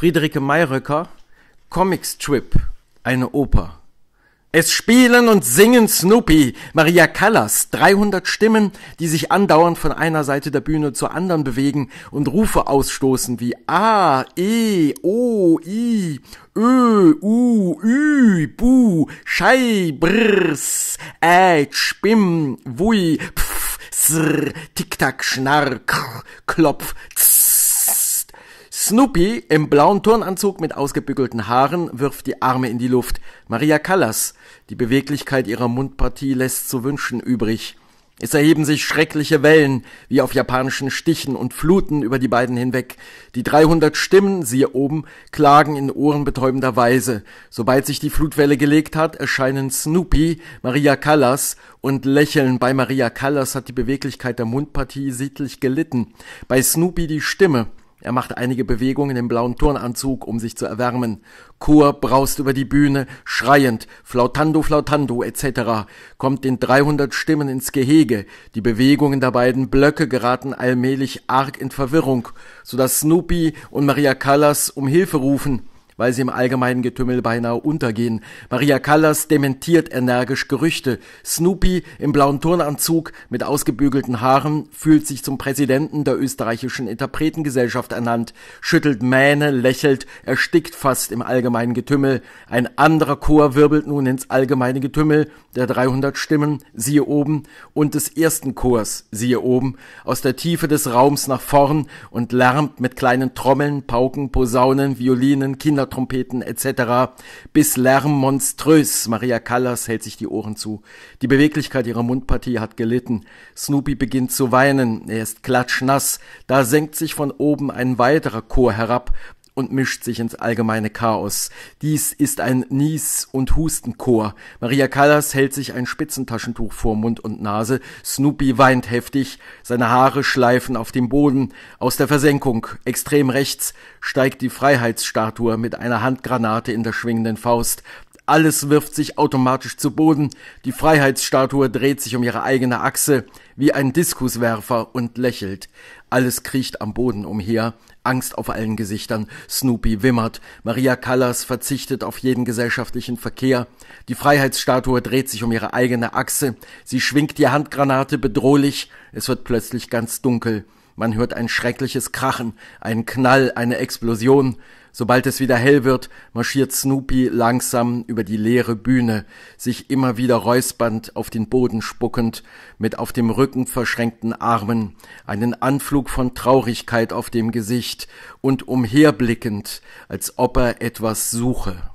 Friederike Mayröcker, Comicstrip, eine Oper. Es spielen und singen Snoopy, Maria Callas, 300 Stimmen, die sich andauernd von einer Seite der Bühne zur anderen bewegen und Rufe ausstoßen wie A, E, O, I, Ö, U, Ü, Bu, Schei, Brrs, Ätsch, Spim, Wui, Pf, Sr, Tick, Tack, Schnarr, Krr, Klopf, Tss. Snoopy im blauen Turnanzug mit ausgebügelten Haaren wirft die Arme in die Luft. Maria Callas, die Beweglichkeit ihrer Mundpartie lässt zu wünschen übrig. Es erheben sich schreckliche Wellen, wie auf japanischen Stichen und Fluten über die beiden hinweg. Die 300 Stimmen, siehe oben, klagen in ohrenbetäubender Weise. Sobald sich die Flutwelle gelegt hat, erscheinen Snoopy, Maria Callas und lächeln. Bei Maria Callas hat die Beweglichkeit der Mundpartie sittlich gelitten. Bei Snoopy die Stimme. Er macht einige Bewegungen im blauen Turnanzug, um sich zu erwärmen. Chor braust über die Bühne, schreiend, Flautando, Flautando etc., kommt den 300 Stimmen ins Gehege. Die Bewegungen der beiden Blöcke geraten allmählich arg in Verwirrung, so dass Snoopy und Maria Callas um Hilfe rufen weil sie im allgemeinen Getümmel beinahe untergehen. Maria Callas dementiert energisch Gerüchte. Snoopy im blauen Turnanzug mit ausgebügelten Haaren fühlt sich zum Präsidenten der österreichischen Interpretengesellschaft ernannt, schüttelt Mähne, lächelt, erstickt fast im allgemeinen Getümmel. Ein anderer Chor wirbelt nun ins allgemeine Getümmel der 300 Stimmen, siehe oben, und des ersten Chors, siehe oben, aus der Tiefe des Raums nach vorn und lärmt mit kleinen Trommeln, Pauken, Posaunen, Violinen, Kinder Donnertrompeten etc. bis Lärm monströs. Maria Callas hält sich die Ohren zu. Die Beweglichkeit ihrer Mundpartie hat gelitten. Snoopy beginnt zu weinen. Er ist klatschnass. Da senkt sich von oben ein weiterer Chor herab, und mischt sich ins allgemeine Chaos. Dies ist ein Nies- und Hustenchor. Maria Callas hält sich ein Spitzentaschentuch vor Mund und Nase. Snoopy weint heftig. Seine Haare schleifen auf dem Boden. Aus der Versenkung, extrem rechts, steigt die Freiheitsstatue mit einer Handgranate in der schwingenden Faust. Alles wirft sich automatisch zu Boden, die Freiheitsstatue dreht sich um ihre eigene Achse wie ein Diskuswerfer und lächelt. Alles kriecht am Boden umher, Angst auf allen Gesichtern, Snoopy wimmert, Maria Callas verzichtet auf jeden gesellschaftlichen Verkehr, die Freiheitsstatue dreht sich um ihre eigene Achse, sie schwingt die Handgranate bedrohlich, es wird plötzlich ganz dunkel. Man hört ein schreckliches Krachen, einen Knall, eine Explosion. Sobald es wieder hell wird, marschiert Snoopy langsam über die leere Bühne, sich immer wieder räuspernd auf den Boden spuckend, mit auf dem Rücken verschränkten Armen, einen Anflug von Traurigkeit auf dem Gesicht und umherblickend, als ob er etwas suche.